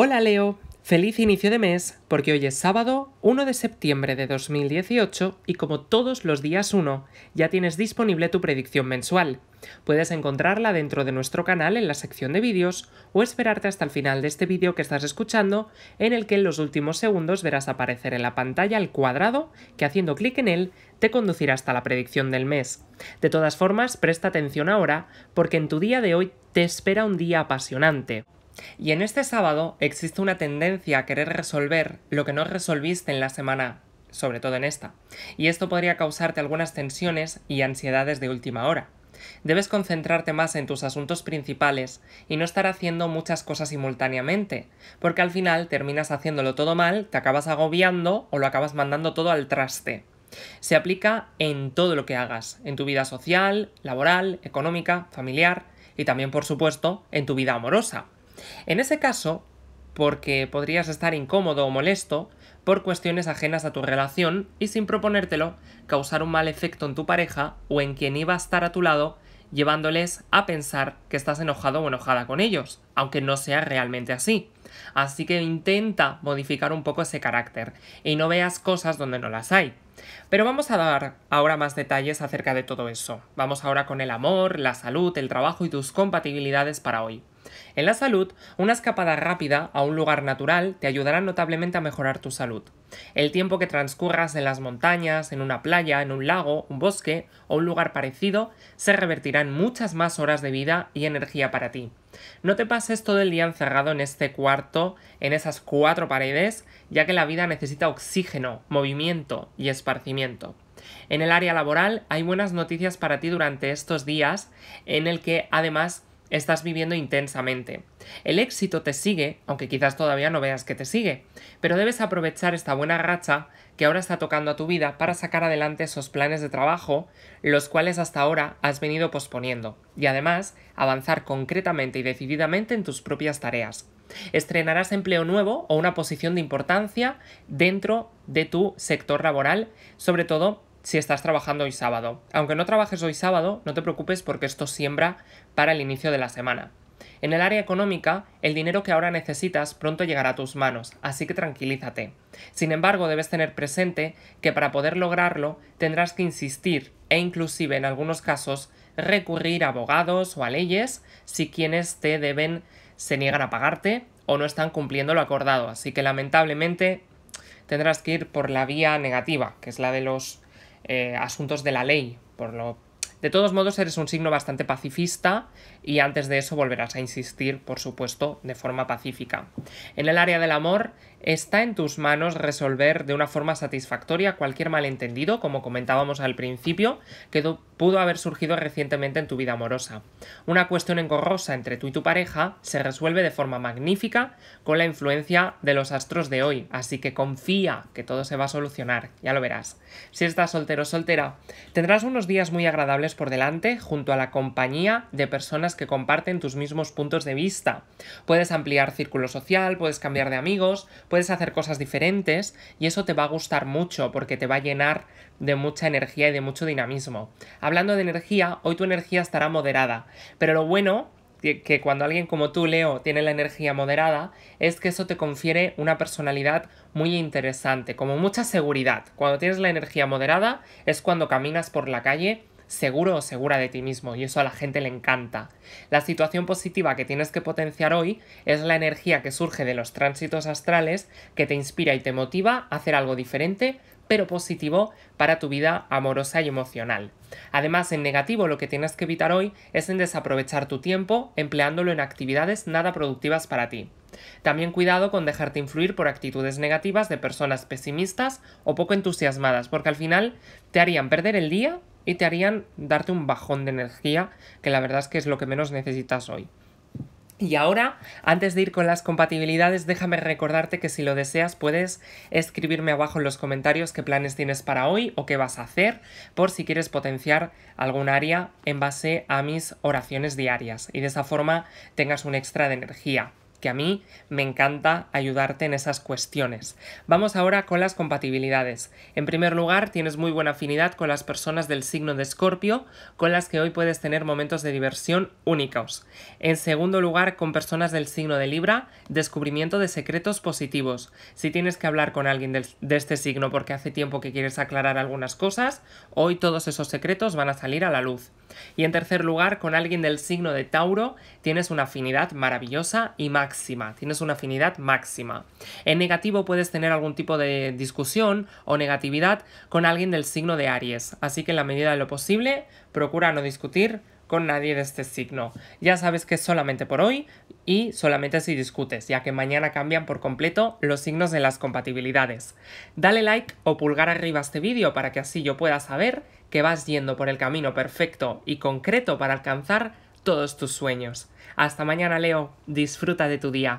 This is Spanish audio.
Hola Leo, feliz inicio de mes porque hoy es sábado 1 de septiembre de 2018 y como todos los días 1 ya tienes disponible tu predicción mensual. Puedes encontrarla dentro de nuestro canal en la sección de vídeos o esperarte hasta el final de este vídeo que estás escuchando en el que en los últimos segundos verás aparecer en la pantalla el cuadrado que haciendo clic en él te conducirá hasta la predicción del mes. De todas formas, presta atención ahora porque en tu día de hoy te espera un día apasionante. Y en este sábado existe una tendencia a querer resolver lo que no resolviste en la semana, sobre todo en esta, y esto podría causarte algunas tensiones y ansiedades de última hora. Debes concentrarte más en tus asuntos principales y no estar haciendo muchas cosas simultáneamente, porque al final terminas haciéndolo todo mal, te acabas agobiando o lo acabas mandando todo al traste. Se aplica en todo lo que hagas, en tu vida social, laboral, económica, familiar y también, por supuesto, en tu vida amorosa. En ese caso, porque podrías estar incómodo o molesto por cuestiones ajenas a tu relación y sin proponértelo causar un mal efecto en tu pareja o en quien iba a estar a tu lado, llevándoles a pensar que estás enojado o enojada con ellos, aunque no sea realmente así. Así que intenta modificar un poco ese carácter y no veas cosas donde no las hay. Pero vamos a dar ahora más detalles acerca de todo eso. Vamos ahora con el amor, la salud, el trabajo y tus compatibilidades para hoy. En la salud, una escapada rápida a un lugar natural te ayudará notablemente a mejorar tu salud. El tiempo que transcurras en las montañas, en una playa, en un lago, un bosque o un lugar parecido se revertirán muchas más horas de vida y energía para ti. No te pases todo el día encerrado en este cuarto, en esas cuatro paredes, ya que la vida necesita oxígeno, movimiento y esparcimiento. En el área laboral hay buenas noticias para ti durante estos días en el que además estás viviendo intensamente. El éxito te sigue, aunque quizás todavía no veas que te sigue, pero debes aprovechar esta buena racha que ahora está tocando a tu vida para sacar adelante esos planes de trabajo, los cuales hasta ahora has venido posponiendo, y además avanzar concretamente y decididamente en tus propias tareas. Estrenarás empleo nuevo o una posición de importancia dentro de tu sector laboral, sobre todo si estás trabajando hoy sábado. Aunque no trabajes hoy sábado, no te preocupes porque esto siembra para el inicio de la semana. En el área económica, el dinero que ahora necesitas pronto llegará a tus manos, así que tranquilízate. Sin embargo, debes tener presente que para poder lograrlo tendrás que insistir e inclusive en algunos casos recurrir a abogados o a leyes si quienes te deben se niegan a pagarte o no están cumpliendo lo acordado. Así que lamentablemente tendrás que ir por la vía negativa, que es la de los eh, asuntos de la ley. Por lo... De todos modos, eres un signo bastante pacifista y antes de eso volverás a insistir, por supuesto, de forma pacífica. En el área del amor, está en tus manos resolver de una forma satisfactoria cualquier malentendido, como comentábamos al principio, quedó pudo haber surgido recientemente en tu vida amorosa. Una cuestión engorrosa entre tú y tu pareja se resuelve de forma magnífica con la influencia de los astros de hoy, así que confía que todo se va a solucionar, ya lo verás. Si estás soltero o soltera, tendrás unos días muy agradables por delante junto a la compañía de personas que comparten tus mismos puntos de vista. Puedes ampliar círculo social, puedes cambiar de amigos, puedes hacer cosas diferentes y eso te va a gustar mucho porque te va a llenar de mucha energía y de mucho dinamismo. Hablando de energía, hoy tu energía estará moderada, pero lo bueno que cuando alguien como tú, Leo, tiene la energía moderada, es que eso te confiere una personalidad muy interesante, como mucha seguridad. Cuando tienes la energía moderada es cuando caminas por la calle seguro o segura de ti mismo, y eso a la gente le encanta. La situación positiva que tienes que potenciar hoy es la energía que surge de los tránsitos astrales que te inspira y te motiva a hacer algo diferente pero positivo para tu vida amorosa y emocional. Además, en negativo lo que tienes que evitar hoy es en desaprovechar tu tiempo empleándolo en actividades nada productivas para ti. También cuidado con dejarte influir por actitudes negativas de personas pesimistas o poco entusiasmadas, porque al final te harían perder el día y te harían darte un bajón de energía, que la verdad es que es lo que menos necesitas hoy. Y ahora, antes de ir con las compatibilidades, déjame recordarte que si lo deseas puedes escribirme abajo en los comentarios qué planes tienes para hoy o qué vas a hacer por si quieres potenciar algún área en base a mis oraciones diarias y de esa forma tengas un extra de energía que a mí me encanta ayudarte en esas cuestiones. Vamos ahora con las compatibilidades. En primer lugar, tienes muy buena afinidad con las personas del signo de Escorpio, con las que hoy puedes tener momentos de diversión únicos. En segundo lugar, con personas del signo de Libra, descubrimiento de secretos positivos. Si tienes que hablar con alguien de este signo porque hace tiempo que quieres aclarar algunas cosas, hoy todos esos secretos van a salir a la luz. Y en tercer lugar, con alguien del signo de Tauro, tienes una afinidad maravillosa y más tienes una afinidad máxima. En negativo puedes tener algún tipo de discusión o negatividad con alguien del signo de Aries, así que en la medida de lo posible, procura no discutir con nadie de este signo. Ya sabes que es solamente por hoy y solamente si discutes, ya que mañana cambian por completo los signos de las compatibilidades. Dale like o pulgar arriba a este vídeo para que así yo pueda saber que vas yendo por el camino perfecto y concreto para alcanzar todos tus sueños. Hasta mañana Leo, disfruta de tu día.